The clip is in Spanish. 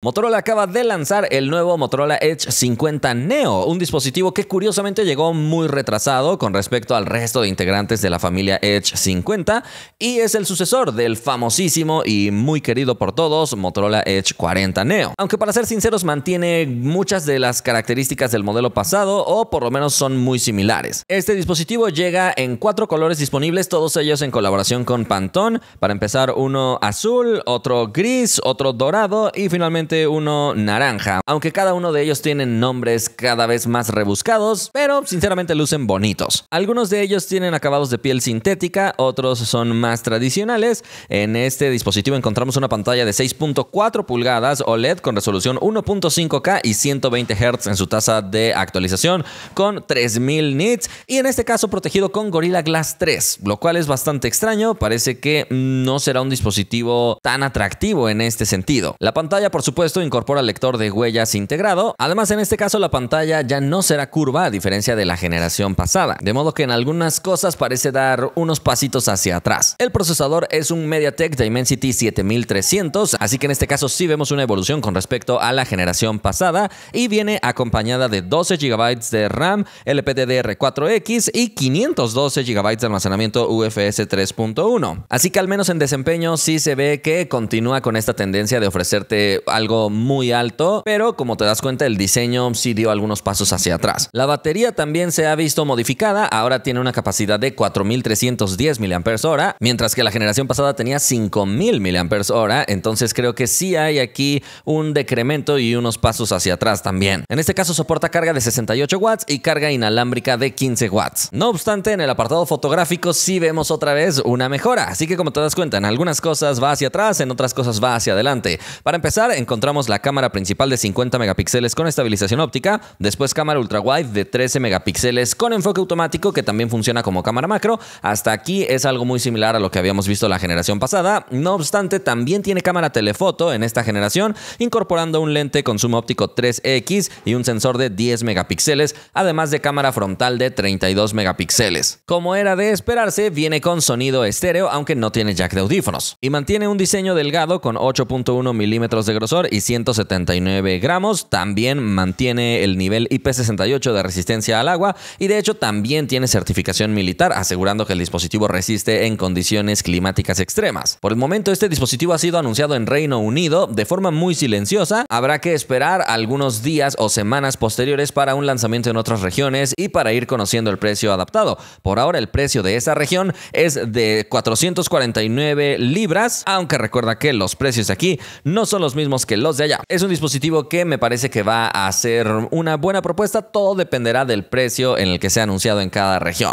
Motorola acaba de lanzar el nuevo Motorola Edge 50 Neo, un dispositivo que curiosamente llegó muy retrasado con respecto al resto de integrantes de la familia Edge 50 y es el sucesor del famosísimo y muy querido por todos Motorola Edge 40 Neo. Aunque para ser sinceros mantiene muchas de las características del modelo pasado o por lo menos son muy similares. Este dispositivo llega en cuatro colores disponibles, todos ellos en colaboración con Pantone, para empezar uno azul, otro gris, otro dorado y finalmente uno naranja, aunque cada uno de ellos tienen nombres cada vez más rebuscados, pero sinceramente lucen bonitos. Algunos de ellos tienen acabados de piel sintética, otros son más tradicionales. En este dispositivo encontramos una pantalla de 6.4 pulgadas OLED con resolución 1.5K y 120 Hz en su tasa de actualización con 3000 nits y en este caso protegido con Gorilla Glass 3, lo cual es bastante extraño, parece que no será un dispositivo tan atractivo en este sentido. La pantalla por supuesto incorpora lector de huellas integrado. Además, en este caso la pantalla ya no será curva a diferencia de la generación pasada, de modo que en algunas cosas parece dar unos pasitos hacia atrás. El procesador es un MediaTek Dimensity 7300, así que en este caso sí vemos una evolución con respecto a la generación pasada y viene acompañada de 12 GB de RAM, LPDDR4X y 512 GB de almacenamiento UFS 3.1. Así que al menos en desempeño sí se ve que continúa con esta tendencia de ofrecerte algo muy alto, pero como te das cuenta, el diseño sí dio algunos pasos hacia atrás. La batería también se ha visto modificada, ahora tiene una capacidad de 4310 mAh, mientras que la generación pasada tenía 5000 mAh, entonces creo que sí hay aquí un decremento y unos pasos hacia atrás también. En este caso soporta carga de 68 watts y carga inalámbrica de 15 watts. No obstante, en el apartado fotográfico sí vemos otra vez una mejora, así que como te das cuenta, en algunas cosas va hacia atrás, en otras cosas va hacia adelante. Para empezar, encontramos encontramos la cámara principal de 50 megapíxeles con estabilización óptica, después cámara ultra wide de 13 megapíxeles con enfoque automático que también funciona como cámara macro. Hasta aquí es algo muy similar a lo que habíamos visto la generación pasada. No obstante, también tiene cámara telefoto en esta generación, incorporando un lente con zoom óptico 3X y un sensor de 10 megapíxeles, además de cámara frontal de 32 megapíxeles. Como era de esperarse, viene con sonido estéreo, aunque no tiene jack de audífonos. Y mantiene un diseño delgado con 8.1 milímetros de grosor y 179 gramos. También mantiene el nivel IP68 de resistencia al agua y de hecho también tiene certificación militar asegurando que el dispositivo resiste en condiciones climáticas extremas. Por el momento este dispositivo ha sido anunciado en Reino Unido de forma muy silenciosa. Habrá que esperar algunos días o semanas posteriores para un lanzamiento en otras regiones y para ir conociendo el precio adaptado. Por ahora el precio de esa región es de 449 libras, aunque recuerda que los precios aquí no son los mismos que los de allá. Es un dispositivo que me parece que va a ser una buena propuesta, todo dependerá del precio en el que sea anunciado en cada región.